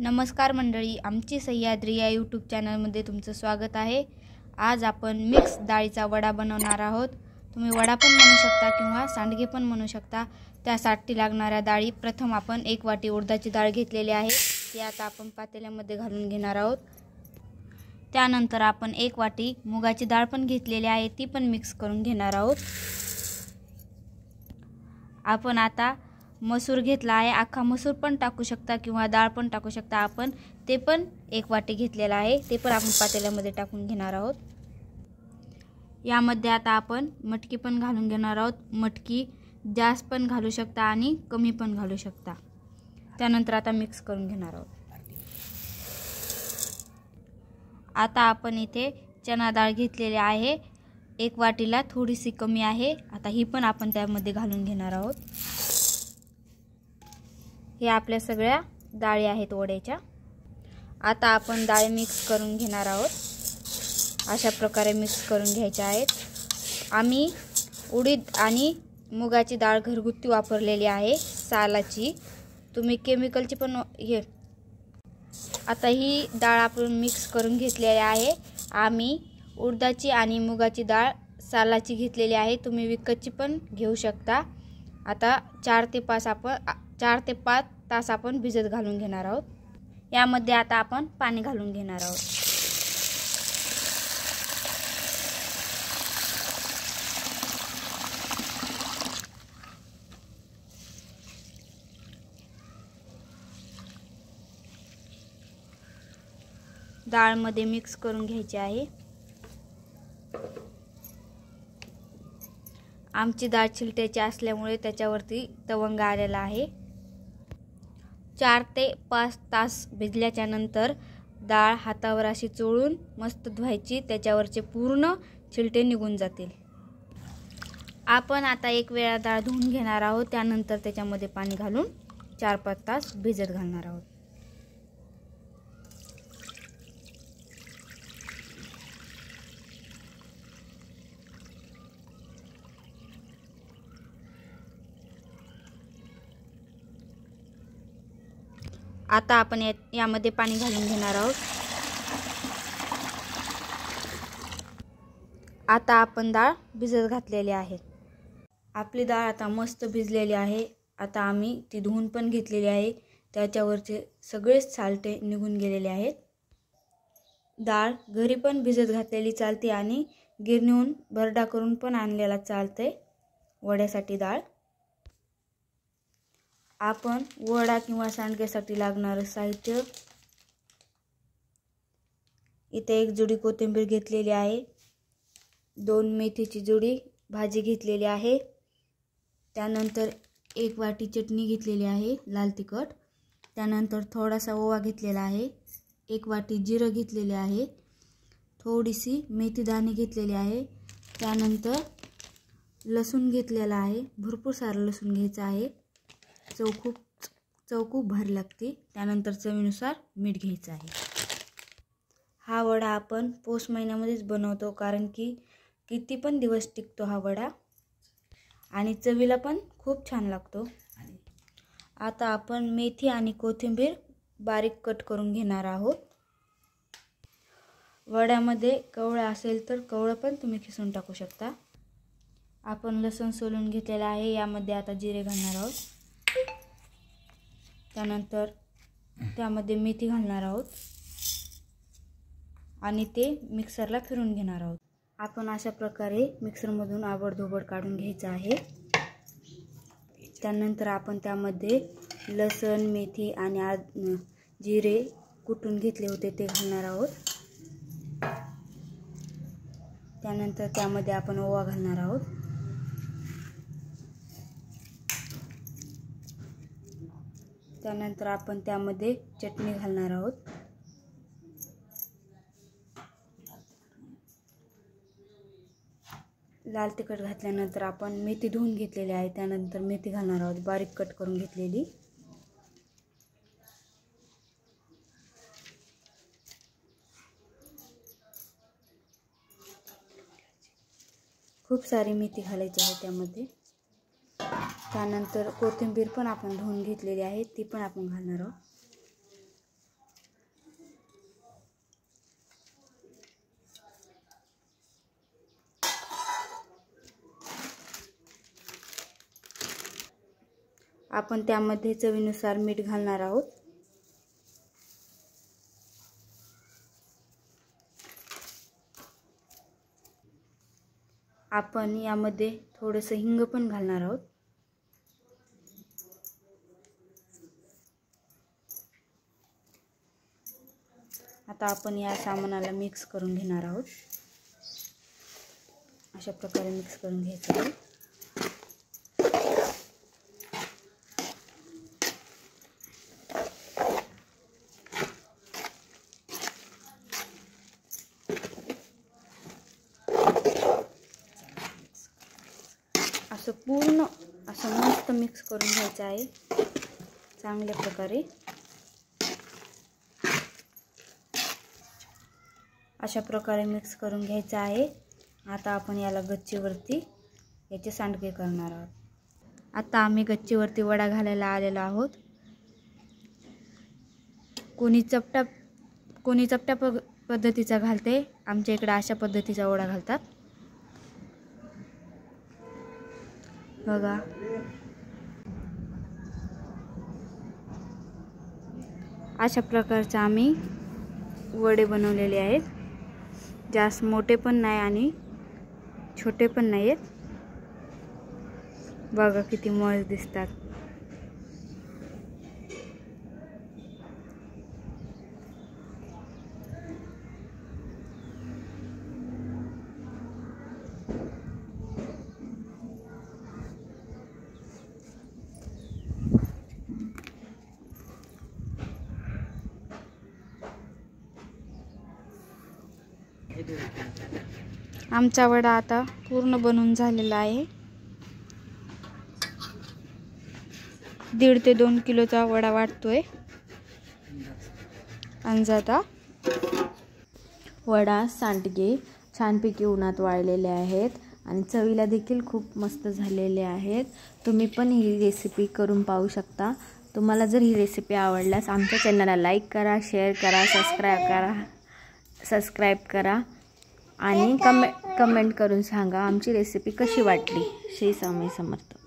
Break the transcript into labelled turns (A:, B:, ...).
A: नमस्कार मंडळी आमची सह्याद्री या यूट्यूब चॅनलमध्ये तुमचं स्वागत आहे आज आपण मिक्स डाळीचा वडा बनवणार आहोत तुम्ही वडा पण म्हणू शकता किंवा सांडगे पण म्हणू शकता त्यासाठी लागणाऱ्या डाळी प्रथम आपण एक वाटी उडदाची डाळ घेतलेली आहे ती आता आपण पातेल्यामध्ये घालून घेणार आहोत त्यानंतर आपण एक वाटी मुगाची डाळ पण घेतलेली आहे ती पण मिक्स करून घेणार आहोत आपण आता मसूर घेतला आहे अख्खा मसूर पण टाकू शकता किंवा डाळ पण टाकू शकता आपण ते पण एक वाटी घेतलेला आहे ते पण आपण पातेल्यामध्ये टाकून घेणार आहोत यामध्ये आता आपण मटकी पण घालून घेणार आहोत मटकी जास्त पण घालू शकता आणि कमी पण घालू शकता त्यानंतर आता मिक्स करून घेणार आहोत आता आपण इथे चना डाळ घेतलेली आहे एक वाटीला थोडीशी कमी आहे आता ही पण आपण त्यामध्ये घालून घेणार आहोत हे आपल्या सगळ्या डाळी आहेत ओढ्याच्या आता आपण डाळ मिक्स करून घेणार आहोत अशा प्रकारे मिक्स करून घ्यायच्या आहेत आम्ही उडीद आणि मुगाची डाळ घरगुती वापरलेली आहे सालाची तुम्ही केमिकलची पण हे आता ही डाळ आपण मिक्स करून घेतलेली आहे आम्ही उडदाची आणि मुगाची डाळ सालाची घेतलेली आहे तुम्ही विकतची पण घेऊ शकता आता चार ते पाच आपण चार ते पाच तास आपण भिजत घालून घेणार आहोत यामध्ये आता आपण पाणी घालून घेणार आहोत डाळमध्ये मिक्स करून घ्यायची आहे आमची डाळ चिलट्याची असल्यामुळे त्याच्यावरती तवंग आलेला आहे चार ते पाच तास भिजल्याच्या नंतर डाळ हातावर अशी चोळून मस्त धुवायची त्याच्यावरचे पूर्ण छिलटे निघून जातील आपण आता एक वेळा डाळ धुवून घेणार आहोत त्यानंतर त्याच्यामध्ये पाणी घालून चार पाच तास भिजत घालणार आहोत आता आपण यामध्ये पाणी घालून घेणार आहोत आता आपण डाळ भिजत घातलेली आहे आपली डाळ आता मस्त भिजलेली आहे आता आम्ही ती धुवून पण घेतलेली आहे त्याच्यावरचे सगळेच सालटे निघून गेलेले आहेत डाळ घरी पण भिजत घातलेली चालते आणि गिरणीहून भरडा करून पण आणलेला चालते वड्यासाठी डाळ आपण वडा किंवा सांडग्यासाठी लागणारं साहित्य इथे एक जुडी कोथिंबीर घेतलेली आहे दोन मेथीची जुडी भाजी घेतलेली आहे त्यानंतर एक वाटी चटणी घेतलेली आहे लाल तिखट त्यानंतर थोडासा ओवा घेतलेला आहे एक वाटी जिरं घेतलेले आहे थोडीशी मेथीदाणे घेतलेली आहे त्यानंतर लसूण घेतलेला आहे भरपूर सारं लसूण घ्यायचं आहे चव खूप भर लागते त्यानंतर चवीनुसार मीठ घ्यायचं आहे हा वडा आपण पोस्ट महिन्यामध्येच बनवतो कारण की किती पण दिवस टिकतो हा वडा आणि चवीला पण खूप छान लागतो आता आपण मेथी आणि कोथिंबीर बारीक कट करून घेणार आहोत वड्यामध्ये कवळं असेल तर कवळं पण तुम्ही खिसून टाकू शकता आपण लसूण सोलून घेतलेलं आहे यामध्ये आता जिरे घालणार आहोत त्यानंतर त्यामध्ये मेथी घालणार आहोत आणि ते मिक्सरला फिरून घेणार आहोत आपण अशा प्रकारे मिक्सरमधून आवडधोबड काढून घ्यायचं आहे त्यानंतर आपण त्यामध्ये लसण मेथी आणि आद जिरे कुटून घेतले होते ते घालणार आहोत त्यानंतर त्यामध्ये आपण ओवा घालणार आहोत त्यानंतर आपण त्यामध्ये चटणी घालणार आहोत लाल तिखट घातल्यानंतर आपण मेथी धुवून घेतलेली आहे त्यानंतर मेथी घालणार आहोत बारीक कट करून घेतलेली खूप सारी मेथी घालायची आहे त्यामध्ये त्यानंतर कोथिंबीर पण आपण धुवून घेतलेली आहे ती पण आपण घालणार आहोत आपण त्यामध्ये चवीनुसार मीठ घालणार आहोत आपण यामध्ये थोडंसं हिंग पण घालणार आहोत आता आपण या सामानाला मिक्स करून घेणार आहोत अशा प्रकारे मिक्स करून घ्यायचं आहे असं पूर्ण असं मस्त मिक्स करून घ्यायचं आहे चांगल्या प्रकारे अशा प्रकारे मिक्स करून घ्यायचं आहे आता आपण याला गच्चीवरती याचे सांडके करणार आहोत आता आम्ही गच्चीवरती वडा घालायला आलेलो आहोत कोणी चपटा कोणी चपट्या प पद्धतीचा घालते आमच्या इकडे अशा पद्धतीचा वडा घालतात बघा अशा प्रकारचे आम्ही वडे बनवलेले आहेत जास्त मोठे पण नाही आणि छोटे पण नाही आहेत बघा किती मज दिसतात आमचा वडा आता पूर्ण बनून झालेला आहे दीड ते दोन किलोचा वडा वाटतोय अंजाता वडा सांडगे छानपैकी उन्हात वाळलेले आहेत आणि चवीला देखील खूप मस्त झालेले आहेत तुम्ही पण ही रेसिपी करून पाहू शकता तुम्हाला जर ही रेसिपी आवडल्यास आमच्या चॅनलला लाईक करा शेअर करा सबस्क्राईब करा सबस्क्राईब करा आणि कमे कमेंट करून सांगा आमची रेसिपी कशी वाटली श्री स्वामी समर्थ